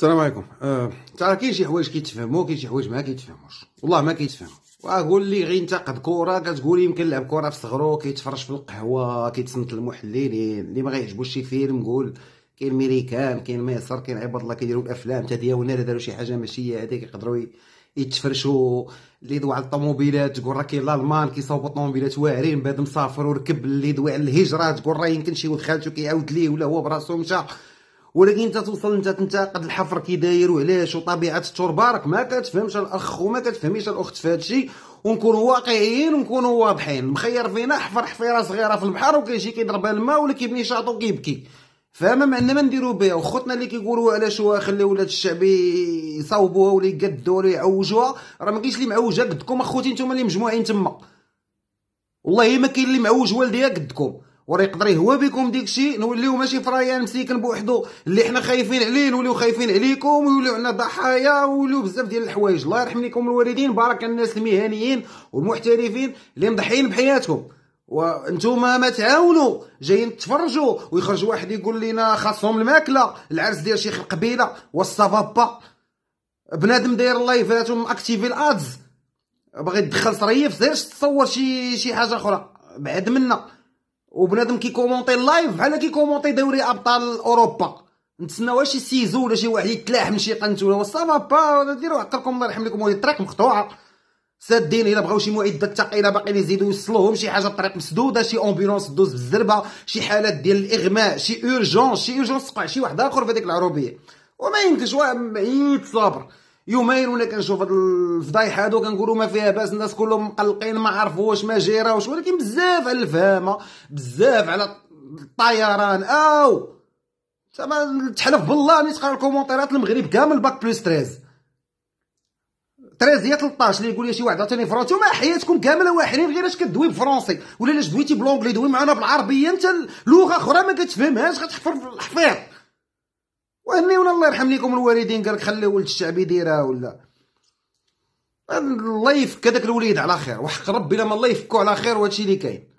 السلام عليكم آه، ترى كاين شي حوايج كيتفهموا كاين شي حوايج ما كيتفهموش والله ما كيتفهم واقول لي غينتقد كره كتقول يمكن لعب كره في صغرو كيتفرج في القهوه كيتصنت المحللين اللي ما غيعجبوش شي فيلم قول كاين ميريكان كاين مصر كاين عباد الله كيديروا الافلام حتى ديالنا داروا شي حاجه ماشي هذيك يقدروا يتفرشوا اللي دوي على الطوموبيلات تقول راه كاين الالمان كيصاوبوا الطوموبيلات واعرين بعد مسافر وركب اللي دوي على الهجره تقول راه يمكن شي ولد خالته كيعاود ليه ولا هو براسو مشى ولكن انت توصل انت تنتقد الحفر كي داير وعلاش وطبيعه التربه راك ما كتفهمش الاخ وما كتفهميش الاخت في هادشي ونكونوا واقعيين ونكونوا واضحين مخير فينا حفر حفيره صغيره في البحر وكيجي كيضرب الماء ولا كيبني شاطو كيبكي فما معنا ما نديرو بها وخوتنا اللي كيقولوا علاش هو خلي ولاد الشعب يصاوبوها ولا يقدوا ولا يعوجوها راه ما كاينش اللي معوجها قدكم اخوتي نتوما اللي مجموعين تما والله ما كاين اللي معوج والديها قدكم وراه يقدر يهوى بكم ديكشي نوليو ماشي فرايان مسيكن بوحدو اللي حنا خايفين عليه نوليو خايفين عليكم ويوليو عندنا ضحايا ويوليو بزاف ديال الحوايج الله يرحم ليكم الوالدين بارك الناس المهنيين والمحترفين اللي مضحيين بحياتهم وانتم ما تعاونوا جايين تفرجوا ويخرج واحد يقول لنا خاصهم الماكله العرس ديال شيخ القبيله والصفابا بنادم داير اللايفات وماكتيفي الادز باغي تدخل صريف غير تصور شي شي حاجه اخرى بعد منا وبنادم كيكومونتي اللايف بحال كيكومونتي دوري ابطال اوروبا نتسناو شي سيزو ولا شي واحد يتلاح من شي ولا سافا با ديروا عقلكم الله يرحم لكم الطريق مقطوعه سادين الا بغاو شي معدات ثقيله باقي يزيدوا يوصلوهم شي حاجه الطريق مسدوده شي امبولونس دوز بالزربه شي حالات ديال الاغماء شي اورجونس شي اورجونس وقع شي واحد اخر في هذيك العروبيه وما يمكنش واحد صابر يومين ولا كنشوف هاد الفضايح هادو كنقولوا ما فيها باس الناس كلهم مقلقين ما عرفوش ما جيراوش ولكن بزاف على الفهامه بزاف على الطيران او زعما تحلف بالله ملي تقرا الكومونتيرات المغرب كامل باك بلس 13 13 هي 13 اللي يقول لي شي واحد عطيني فرونسي وما حياتكم كامله واحدين غير اش كدوي بفرونسي ولا لاش دويتي بلونجلي دوي معنا بالعربيه انت لغه اخرى ما كتفهمهاش غتحفر في الحفيظ وهني ولا الله يرحم ليكم الوالدين قالك خلي ولد الشعب يديرها ولا الله يفك هذاك الوليد على خير وحق ربي لما الله يفكو على خير وهادشي اللي كاين